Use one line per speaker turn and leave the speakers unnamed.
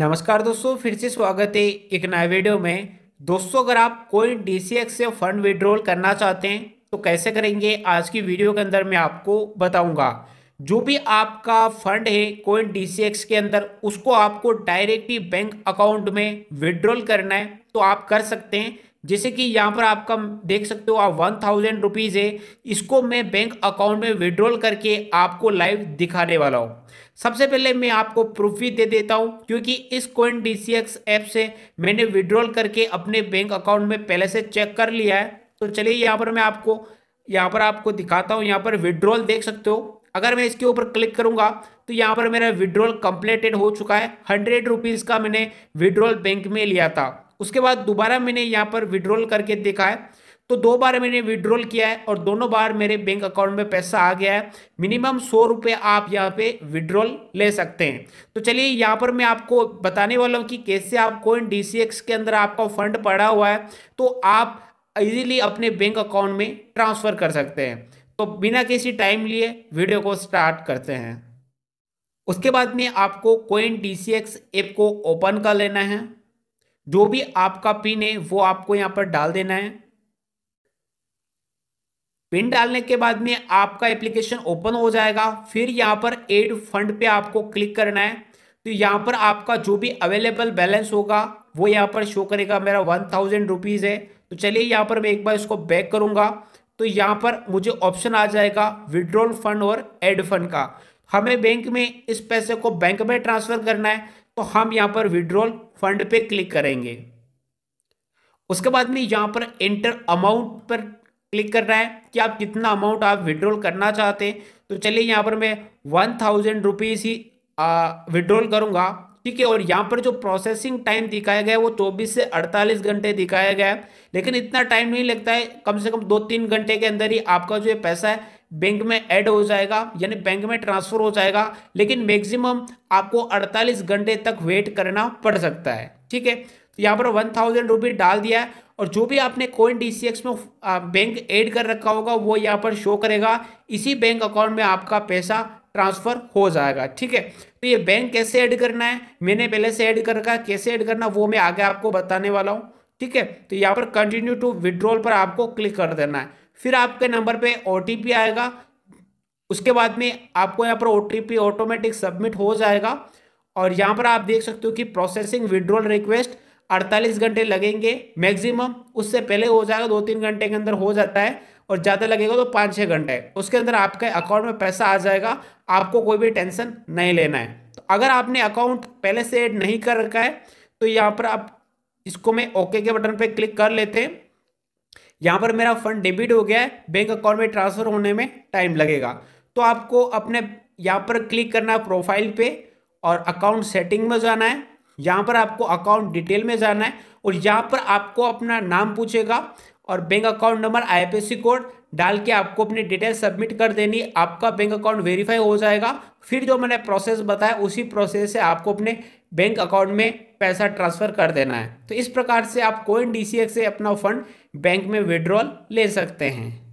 नमस्कार दोस्तों फिर से स्वागत है एक नए वीडियो में दोस्तों अगर आप कोई डीसीएक्स से फंड विड्रॉल करना चाहते हैं तो कैसे करेंगे आज की वीडियो के अंदर मैं आपको बताऊंगा जो भी आपका फंड है कोई डीसीएक्स के अंदर उसको आपको डायरेक्टली बैंक अकाउंट में विड्रॉल करना है तो आप कर सकते हैं जैसे कि यहाँ पर आपका देख सकते हो आप वन थाउजेंड रुपीज़ है इसको मैं बैंक अकाउंट में विड्रॉल करके आपको लाइव दिखाने वाला हूँ सबसे पहले मैं आपको प्रूफ भी दे देता हूँ क्योंकि इस कोइन डी ऐप से मैंने विड्रॉल करके अपने बैंक अकाउंट में पहले से चेक कर लिया है तो चलिए यहाँ पर मैं आपको यहाँ पर आपको दिखाता हूँ यहाँ पर विड्रॉल देख सकते हो अगर मैं इसके ऊपर क्लिक करूंगा तो यहाँ पर मेरा विड्रॉल कंप्लीटेड हो चुका है हंड्रेड रुपीज़ का मैंने विड्रॉल बैंक में लिया था उसके बाद दोबारा मैंने यहाँ पर विड्रॉल करके देखा है तो दो बार मैंने विड्रॉल किया है और दोनों बार मेरे बैंक अकाउंट में पैसा आ गया है मिनिमम सौ रुपये आप यहाँ पे विड्रॉल ले सकते हैं तो चलिए यहाँ पर मैं आपको बताने वाला हूँ कि कैसे आप कोइन डी के अंदर आपका फंड पड़ा हुआ है तो आप इजीली अपने बैंक अकाउंट में ट्रांसफ़र कर सकते हैं तो बिना किसी टाइम लिए वीडियो को स्टार्ट करते हैं उसके बाद में आपको कोइन डी ऐप को ओपन कर लेना है जो भी आपका पिन है वो आपको यहाँ पर डाल देना है पिन डालने के बाद में आपका एप्लीकेशन ओपन हो जाएगा फिर यहां पर एड फंड पे आपको क्लिक करना है तो यहां पर आपका जो भी अवेलेबल बैलेंस होगा वो यहां पर शो करेगा मेरा वन थाउजेंड रुपीज़ है तो चलिए यहां पर मैं एक बार इसको बैक करूंगा तो यहां पर मुझे ऑप्शन आ जाएगा विड्रॉल फंड और एड फंड का हमें बैंक में इस पैसे को बैंक में ट्रांसफ़र करना है तो हम यहां पर विड्रॉल फंड पे क्लिक करेंगे उसके बाद में यहां पर एंटर अमाउंट पर क्लिक करना है कि आप कितना अमाउंट आप विड्रॉल करना चाहते हैं तो चलिए यहां पर मैं वन थाउजेंड रुपीज़ ही विड्रॉल करूंगा ठीक है और यहां पर जो प्रोसेसिंग टाइम दिखाया गया है वो चौबीस से अड़तालीस घंटे दिखाया गया है लेकिन इतना टाइम नहीं लगता है कम से कम दो तीन घंटे के अंदर ही आपका जो पैसा है बैंक में ऐड हो जाएगा यानी बैंक में ट्रांसफर हो जाएगा लेकिन मैक्सिमम आपको 48 घंटे तक वेट करना पड़ सकता है ठीक है तो यहाँ पर वन थाउजेंड रुपीज डाल दिया है और जो भी आपने कोइन डी में बैंक ऐड कर रखा होगा वो यहाँ पर शो करेगा इसी बैंक अकाउंट में आपका पैसा ट्रांसफ़र हो जाएगा ठीक है तो ये बैंक कैसे ऐड करना है मैंने पहले से ऐड कर रखा कैसे ऐड करना वो मैं आगे आपको बताने वाला हूँ ठीक है तो यहाँ पर कंटिन्यू टू विड्रॉल पर आपको क्लिक कर देना है फिर आपके नंबर पे ओ आएगा उसके बाद में आपको यहाँ पर ओ ऑटोमेटिक सबमिट हो जाएगा और यहाँ पर आप देख सकते हो कि प्रोसेसिंग विड्रॉल रिक्वेस्ट 48 घंटे लगेंगे मैक्सिमम उससे पहले हो जाएगा दो तीन घंटे के अंदर हो जाता है और ज़्यादा लगेगा तो पाँच छः घंटे उसके अंदर आपके अकाउंट में पैसा आ जाएगा आपको कोई भी टेंशन नहीं लेना है तो अगर आपने अकाउंट पहले से एड नहीं कर रखा है तो यहाँ पर आप इसको मैं ओके के बटन पर क्लिक कर लेते हैं यहाँ पर मेरा फंड डेबिट हो गया है बैंक अकाउंट में ट्रांसफर होने में टाइम लगेगा तो आपको अपने यहाँ पर क्लिक करना है प्रोफाइल पे और अकाउंट सेटिंग में जाना है यहाँ पर आपको अकाउंट डिटेल में जाना है और यहाँ पर आपको अपना नाम पूछेगा और bank account number I code डाल के आपको अपनी डिटेल सबमिट कर देनी आपका बैंक अकाउंट वेरीफाई हो जाएगा फिर जो मैंने प्रोसेस बताया उसी प्रोसेस से आपको अपने बैंक अकाउंट में पैसा ट्रांसफ़र कर देना है तो इस प्रकार से आप कोइन डी से अपना फ़ंड बैंक में विड्रॉल ले सकते हैं